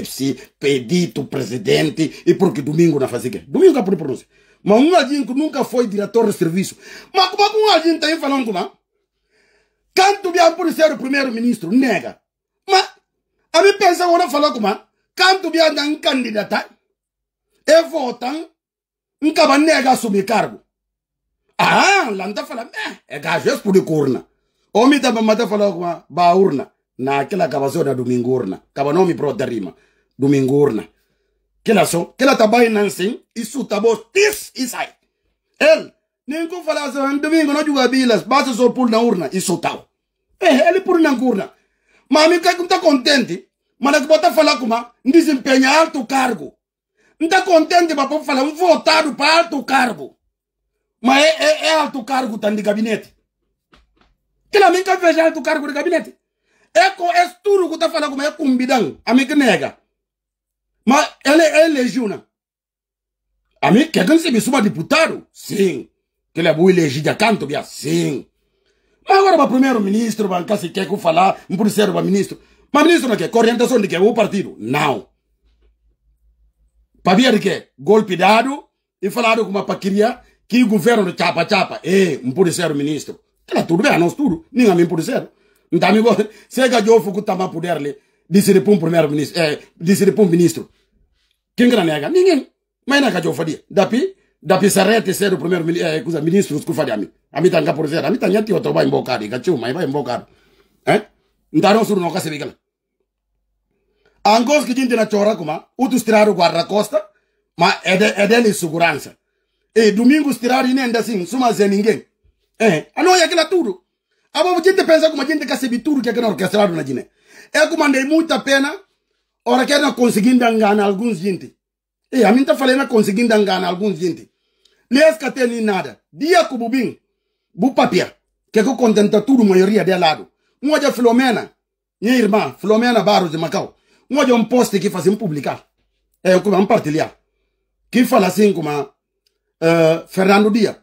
FC, pedito o presidente, e porque domingo não fazia quê? Domingo é por pronúncia. Mas um alguém que nunca foi diretor de serviço. Mas como é que um alguém está aí falando com não? Canto bem por ser o primeiro-ministro, nega. Mas, a mim pensa agora falar como? não? Canto bem andar um candidato e votam, nunca vai nega assumir cargo. Ah, lá não está falando, é, é gajo, é por curna. Homem também está falando como? a urna. naquela cava zona do mingurna pro darima Domingurna. Que ela só, que ela trabalha tá assim, isso tá bom, tis e sai. Ele, nem que falar domingo não joga bilas, basta só por na urna, isso tal. É, ele por na urna. Mas a mim que tá contente, mas botar que bota falar com desempenha alto cargo. Não tá contente papo fala, um votado para alto cargo. Mas é, é, é alto cargo tanto de gabinete. Que ela mim que veja alto cargo de gabinete. É, é tudo que tá falando é cumbidão, a nega. Mas ele, é elegiu, né? A mim, quer que ele se deputado? Sim. Que ele é elegido a canto, via? Sim. Mas agora o primeiro-ministro, para se quer que falar, um por ser ministro. Mas ministro não quer, orientação de que? O partido? Não. Para ver de que? Golpe dado e falaram com uma paquiria que o governo de chapa chapa, ei, um por ser ministro. Ela tudo bem, nós tudo, ninguém me por ser. Então, amigo, se é que eu fico também poder ler. desire pum premier ministre eh, desire pum kingra nega mingen maina kacho fadia dapi dapi sarete sero premier eh, kuza ministro skufadia mi amita nga porosera amita nyati otoba imbokari kacho mai ba imbokari eh ndaro suru noka sebigana angos kijinte na chora kuma utu stiraro kwa racosta ma ede edeni segurança e domingo stiraro inenda sim suma zeningen eh anoya kila tudo abo ah gente pensa kuma gente kasebituru kya kana orquestrado na jine Eu andei muita pena. Ora que não conseguindo enganar alguns gente. E a mim tá falando conseguindo enganar alguns gente. Nesca que tem nada. Dia com bubim. Bu papia. Que eu contenta tudo maioria de lado. Uma de Filomena. Minha irmã, Filomena Barros de Macau. Uma de um post que fazem publicar. É o que vamos partilhar. Que fala assim como uh, Fernando dia,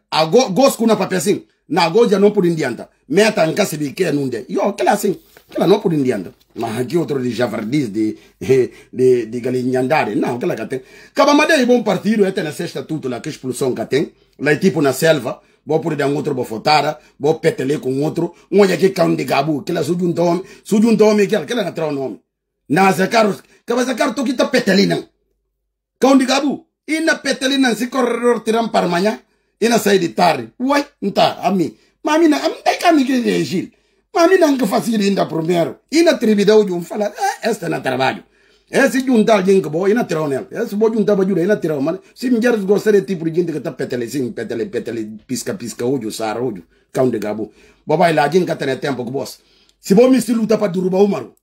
Gosto com uma papia assim. Na goja não por indianta. Meta em casa de que é E Yo, que é assim não no por ndiando mas aqui outro de javardis de de de galinhandare não que tem cada uma made bom partido é na sexta tudo lá que expulsão tem lá tipo na selva por puri um outro bo fotara bo petele com outro um olha que cão de gabu um kela sujun um sujun tome kela kela na trau nome na zakar kaba zakar to kita petelina cão de gabu na petelina se corredor tiram para manhã ina na de tarde uai não tá a mim mas a mim não tem caminho é regir mas me não que ainda primeiro. E na tribidão de um falar, ah, eh, esta eh, não trabalho. Esse eh, juntar gente que boa, e na tirão nela. Esse bom juntar para e na tirão, mano. Se mulheres gostarem tipo de gente que está petele, sim, petele, petele, pisca, pisca, hoje, sara, hoje, cão de gabu. Babai lá, gente que tem tempo que boss. Se bom me se luta para derrubar o mano,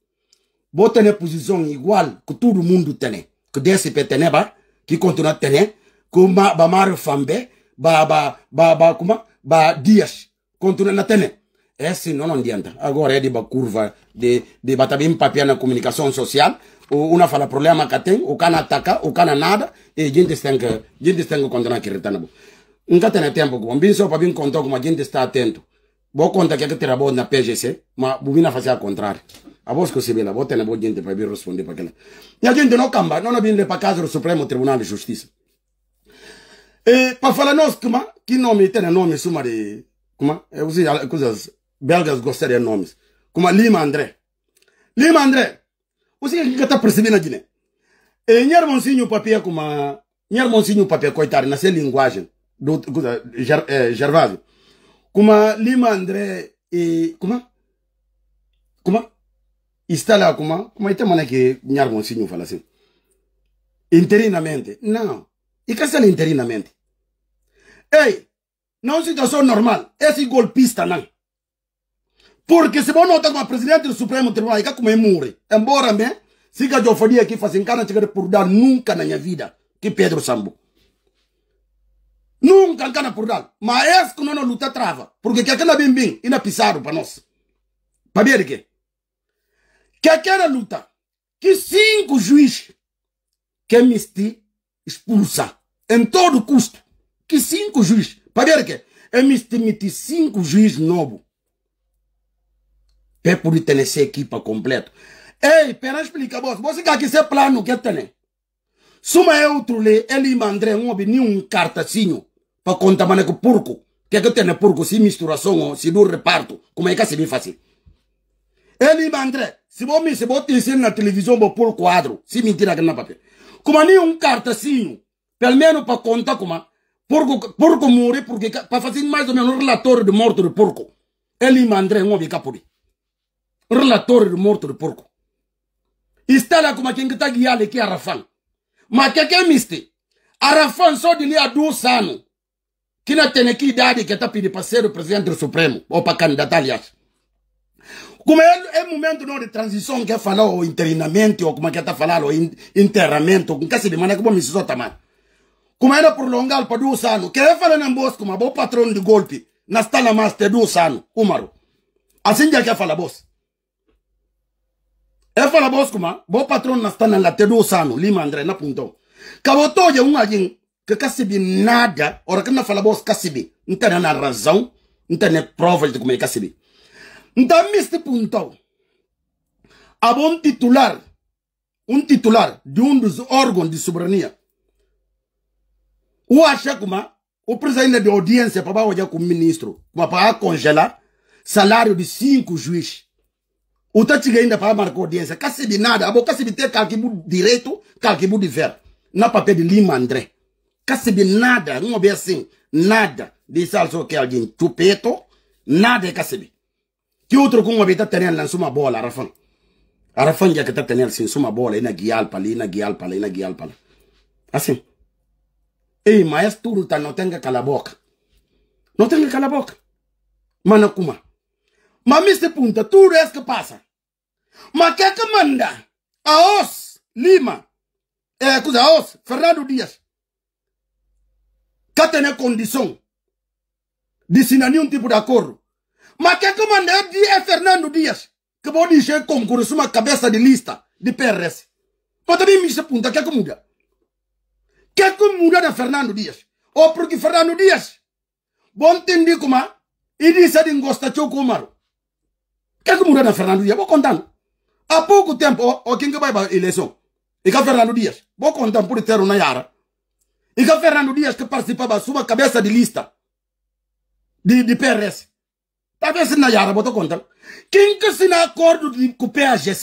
vou ter posição igual que todo mundo tem. Que desse peteneba, que continua tendo, que o ba, mar fambe, ba, ba, ba, ba, kuma, ba, dias, continua na tendo. Esse não adianta. Agora é eh, de curva de, de bater bem papel na comunicação social. Uma fala problema que tem, o cara ataca, o cana nada, e a gente tem que, a gente tem que continuar aqui. Nunca tem tempo, como bem só para bem contar como a gente está atento. Vou contar que é que terá bom na PGC, mas vou vir fazer ao contrário. A voz que se vê lá, vou ter boa gente para vir responder para aquela. E a gente não camba, não vem para casa do Supremo Tribunal de Justiça. E eh, para falar nós, como, que nome tem nome, suma de. Como? Eh, é, coisas belgas gostaria de nomes, como a Lima André. Lima André, você que está percebendo a Guiné? E eh, nhar monsinho papel como a... Nhar monsinho papel, coitado, nessa linguagem do ger, eh, Gervásio. Como a Lima André e... Como? Como? Está lá como... Como é também que nhar monsinho fala assim? Interinamente. Não. E é interinamente. Ei, não é uma situação normal. Esse golpista não. Porque se está com kama presidente do Supremo Tribunal ika kumemuri. É é Embora me siga jofodia kifasenkana chegar por dar nunca na minha vida que Pedro Sambo. Nunca encana por dar. Mas esse é que não luta trava. Porque que aquela bem bem ina pisado para nós. Para ver que que aquela luta que cinco juízes que Misti expulsa em todo custo. Que cinco juízes. Para ver é Misti mete cinco juízes novos é por ter essa equipa completa. Ei, pera explica, boss. Você quer que esse é plano que tem? Suma é outro ele mandre um obi, nem um cartacinho para contar maneco é porco. Que é que tem né, porco se misturação, se do reparto. Como é que é assim, se me faz? Ele mandre, se você me se vou na televisão, vou por quadro. Se mentira que não papel. Como nem um cartacinho, pelo menos para contar como porco, porco morre, porque para fazer mais ou menos um relatório de morto de porco. Ele mandre um obi capuri relatório de porco está morte de porco. Istala kuma kingita yale ki Arafan. é keke miste. Arafan só de há dois anos. Que não tem aqui idade que está pedindo para ser o presidente do Supremo. Ou para candidatar, aliás. Como é, é momento não de transição que é falar o interinamento, ou como é que está falando, o enterramento, com que se demanda como isso também Como era prolongar para dois anos. Que é falar na bolsa como o patrão de golpe. Na está na master dois anos, Umaro. Assim já quer falar, boss efa na boskuma bo patron na stana la tedo sano lima andre na punto Caboto je unga jin ke kasibi nada ora kana fala bos kasibi ntana na razão ntana prova de como kasibi nta miste punto abon titular um titular de um dos órgãos de soberania o acha kuma o presidente de audiência para baixo com o ministro papá para congelar salário de cinco juízes utachigenda pa marko audience kasi binada abo kasi bite kalkibu direto kalkibu diver na pape de limandre andre kasi binada ngo be nada disse also que alguém tupeto nada e kasi bi que outro com uma bita tenen lançou uma bola arafan arafan já que tá tenen assim bola ina guial pala ina guial pala ina guial pala assim ei maestro tá não tenga cala boca tenga cala boca ma Mr. punta isso que passa ma que que manda aos Lima é eh, coisa aos Fernando Dias que tem condição de sinal nenhum tipo de acordo ma que que manda é Fernando Dias que pode dizer concurso uma cabeça de lista de PRS mas também miste punta que que muda que que muda de Fernando Dias ou porque Fernando Dias bom entender como e disse de gostar de comer Quelques mourants dans Fernando Dias, bon content. À pouco tempo, o quem vai para a eleição? E que Fernando Dias, bom content por ter uma yara. E que Fernando Dias que participava sua cabeça de lista de, de PRS. Talvez na yara, botou content. Quem que se na acordo de, com o PAGC?